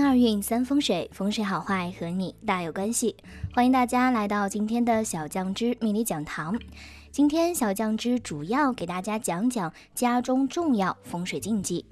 二运三风水，风水好坏和你大有关系。欢迎大家来到今天的小酱汁迷你讲堂。今天小酱汁主要给大家讲讲家中重要风水禁忌。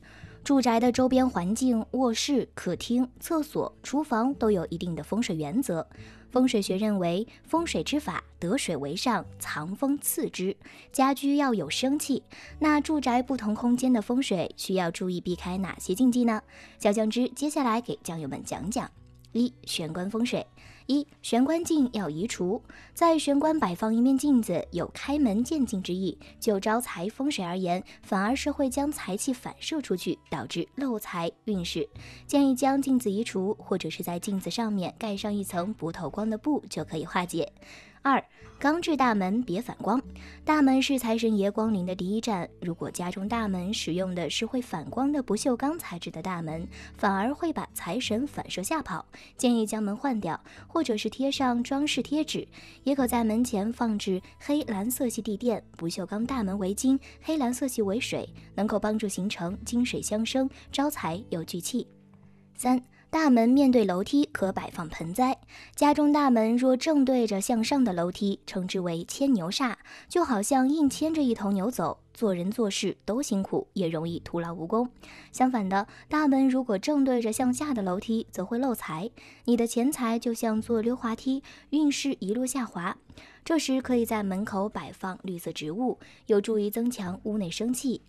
住宅的周边环境、卧室、客厅、厕所、厨房都有一定的风水原则。风水学认为，风水之法，得水为上，藏风次之。家居要有生气，那住宅不同空间的风水需要注意避开哪些禁忌呢？小酱之接下来给将友们讲讲。一、玄关风水。一玄关镜要移除，在玄关摆放一面镜子有开门见镜之意，就招财风水而言，反而是会将财气反射出去，导致漏财运势。建议将镜子移除，或者是在镜子上面盖上一层不透光的布，就可以化解。二，钢制大门别反光。大门是财神爷光临的第一站，如果家中大门使用的是会反光的不锈钢材质的大门，反而会把财神反射吓跑。建议将门换掉，或者是贴上装饰贴纸，也可在门前放置黑蓝色系地垫、不锈钢大门围巾，黑蓝色系为水，能够帮助形成金水相生，招财又聚气。三。大门面对楼梯，可摆放盆栽。家中大门若正对着向上的楼梯，称之为牵牛煞，就好像硬牵着一头牛走，做人做事都辛苦，也容易徒劳无功。相反的，大门如果正对着向下的楼梯，则会漏财，你的钱财就像坐溜滑梯，运势一路下滑。这时可以在门口摆放绿色植物，有助于增强屋内生气，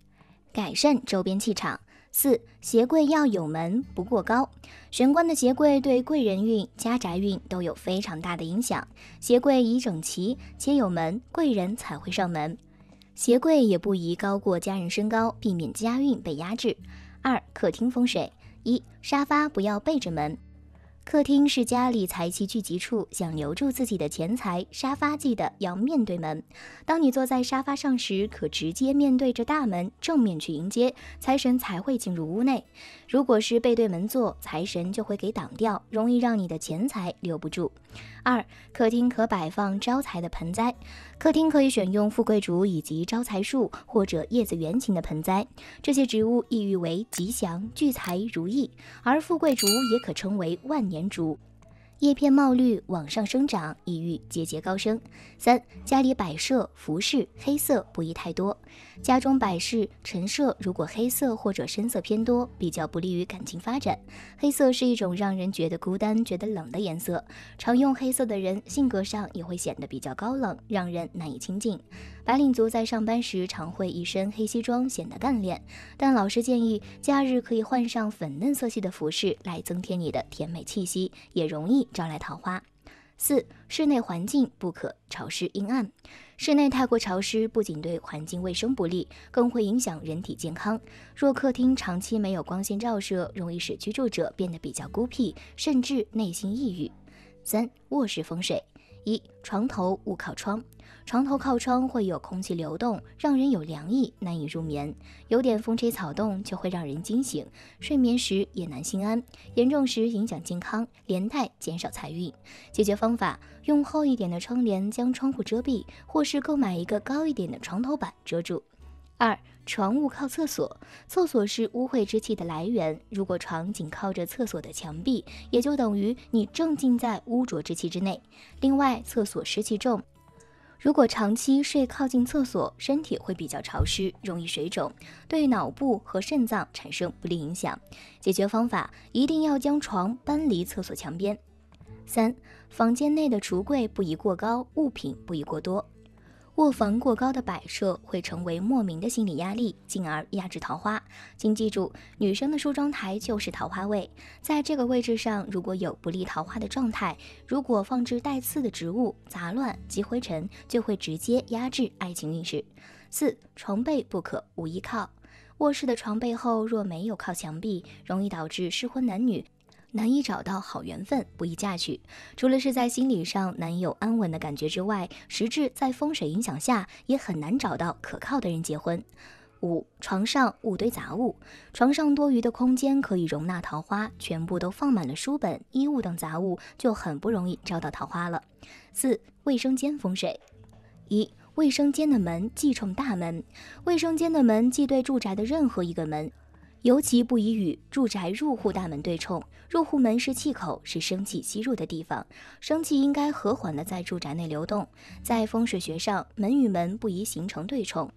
改善周边气场。四鞋柜要有门，不过高。玄关的鞋柜对贵人运、家宅运都有非常大的影响。鞋柜宜整齐，且有门，贵人才会上门。鞋柜也不宜高过家人身高，避免家运被压制。二客厅风水：一沙发不要背着门。客厅是家里财气聚集处，想留住自己的钱财，沙发记得要面对门。当你坐在沙发上时，可直接面对着大门，正面去迎接财神才会进入屋内。如果是背对门坐，财神就会给挡掉，容易让你的钱财留不住。二、客厅可摆放招财的盆栽。客厅可以选用富贵竹以及招财树或者叶子圆形的盆栽，这些植物意喻为吉祥、聚财、如意，而富贵竹也可称为万年竹。叶片茂绿，往上生长，意喻节节高升。三，家里摆设、服饰黑色不宜太多。家中摆饰、陈设如果黑色或者深色偏多，比较不利于感情发展。黑色是一种让人觉得孤单、觉得冷的颜色，常用黑色的人性格上也会显得比较高冷，让人难以亲近。白领族在上班时常会一身黑西装，显得干练。但老师建议，假日可以换上粉嫩色系的服饰，来增添你的甜美气息，也容易招来桃花。四、室内环境不可潮湿阴暗。室内太过潮湿，不仅对环境卫生不利，更会影响人体健康。若客厅长期没有光线照射，容易使居住者变得比较孤僻，甚至内心抑郁。三、卧室风水。一床头勿靠窗，床头靠窗会有空气流动，让人有凉意，难以入眠。有点风吹草动就会让人惊醒，睡眠时也难心安。严重时影响健康，连带减少财运。解决方法：用厚一点的窗帘将窗户遮蔽，或是购买一个高一点的床头板遮住。二床务靠厕所，厕所是污秽之气的来源，如果床紧靠着厕所的墙壁，也就等于你正浸在污浊之气之内。另外，厕所湿气重，如果长期睡靠近厕所，身体会比较潮湿，容易水肿，对脑部和肾脏产生不利影响。解决方法，一定要将床搬离厕所墙边。三，房间内的橱柜不宜过高，物品不宜过多。卧房过高的摆设会成为莫名的心理压力，进而压制桃花。请记住，女生的梳妆台就是桃花位，在这个位置上如果有不利桃花的状态，如果放置带刺的植物、杂乱及灰尘，就会直接压制爱情运势。四床背不可无依靠，卧室的床背后若没有靠墙壁，容易导致失婚男女。难以找到好缘分，不宜嫁娶。除了是在心理上难有安稳的感觉之外，实质在风水影响下也很难找到可靠的人结婚。五、床上勿堆杂物，床上多余的空间可以容纳桃花，全部都放满了书本、衣物等杂物，就很不容易招到桃花了。四、卫生间风水。一、卫生间的门忌冲大门，卫生间的门忌对住宅的任何一个门。尤其不宜与住宅入户大门对冲。入户门是气口，是生气吸入的地方，生气应该和缓的在住宅内流动。在风水学上，门与门不宜形成对冲，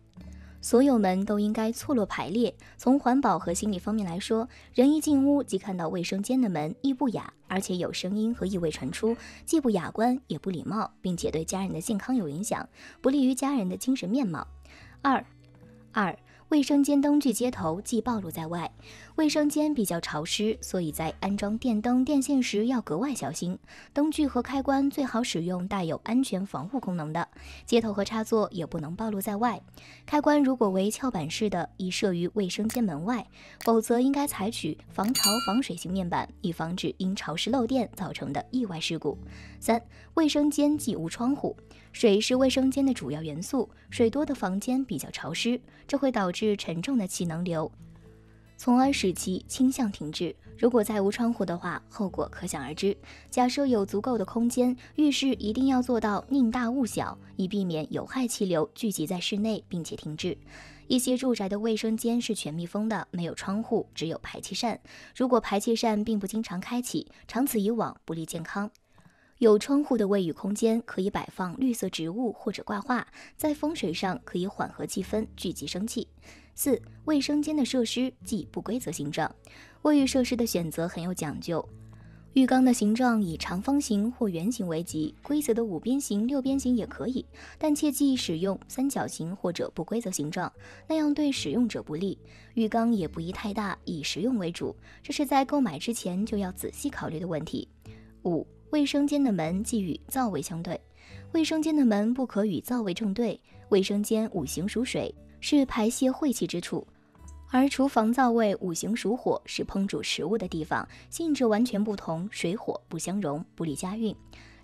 所有门都应该错落排列。从环保和心理方面来说，人一进屋即看到卫生间的门，亦不雅，而且有声音和异味传出，既不雅观也不礼貌，并且对家人的健康有影响，不利于家人的精神面貌。二二。卫生间灯具接头既暴露在外，卫生间比较潮湿，所以在安装电灯电线时要格外小心。灯具和开关最好使用带有安全防护功能的，接头和插座也不能暴露在外。开关如果为翘板式的，宜设于卫生间门外，否则应该采取防潮防水型面板，以防止因潮湿漏电造成的意外事故。三、卫生间既无窗户。水是卫生间的主要元素，水多的房间比较潮湿，这会导致沉重的气能流，从而使其倾向停滞。如果再无窗户的话，后果可想而知。假设有足够的空间，浴室一定要做到宁大勿小，以避免有害气流聚集在室内并且停滞。一些住宅的卫生间是全密封的，没有窗户，只有排气扇。如果排气扇并不经常开启，长此以往不利健康。有窗户的卫浴空间可以摆放绿色植物或者挂画，在风水上可以缓和气氛，聚集生气。四、卫生间的设施即不规则形状。卫浴设施的选择很有讲究，浴缸的形状以长方形或圆形为吉，规则的五边形、六边形也可以，但切忌使用三角形或者不规则形状，那样对使用者不利。浴缸也不宜太大，以实用为主，这是在购买之前就要仔细考虑的问题。五。卫生间的门即与灶位相对，卫生间的门不可与灶位正对。卫生间五行属水，是排泄晦气之处，而厨房灶位五行属火，是烹煮食物的地方，性质完全不同，水火不相容，不利家运。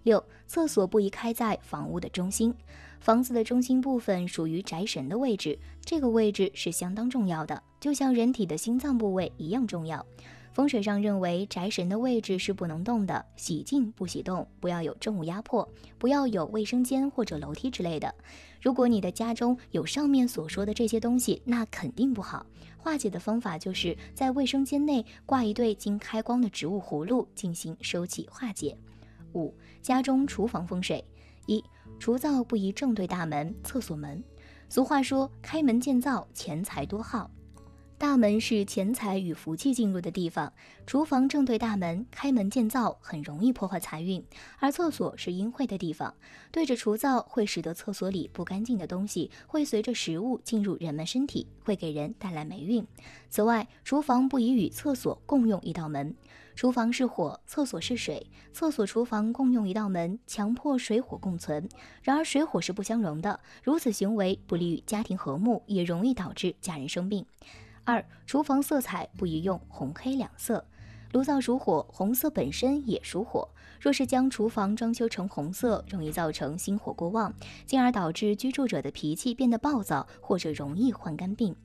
六、厕所不宜开在房屋的中心，房子的中心部分属于宅神的位置，这个位置是相当重要的，就像人体的心脏部位一样重要。风水上认为宅神的位置是不能动的，喜静不喜动，不要有重物压迫，不要有卫生间或者楼梯之类的。如果你的家中有上面所说的这些东西，那肯定不好。化解的方法就是在卫生间内挂一对经开光的植物葫芦进行收气化解。五、家中厨房风水：一、厨灶不宜正对大门、厕所门。俗话说，开门见灶，钱财多耗。大门是钱财与福气进入的地方，厨房正对大门，开门见灶，很容易破坏财运。而厕所是阴晦的地方，对着厨灶会使得厕所里不干净的东西会随着食物进入人们身体，会给人带来霉运。此外，厨房不宜与厕所共用一道门，厨房是火，厕所是水，厕所厨房共用一道门，强迫水火共存，然而水火是不相容的，如此行为不利于家庭和睦，也容易导致家人生病。二、厨房色彩不宜用红黑两色。炉灶属火，红色本身也属火，若是将厨房装修成红色，容易造成心火过旺，进而导致居住者的脾气变得暴躁，或者容易患肝病。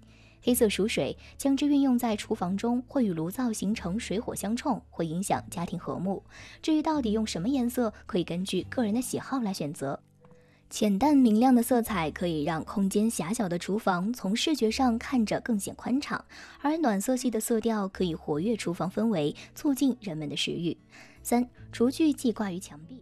黑色属水，将之运用在厨房中，会与炉灶形成水火相冲，会影响家庭和睦。至于到底用什么颜色，可以根据个人的喜好来选择。浅淡明亮的色彩可以让空间狭小的厨房从视觉上看着更显宽敞，而暖色系的色调可以活跃厨房氛围，促进人们的食欲。三，厨具寄挂于墙壁。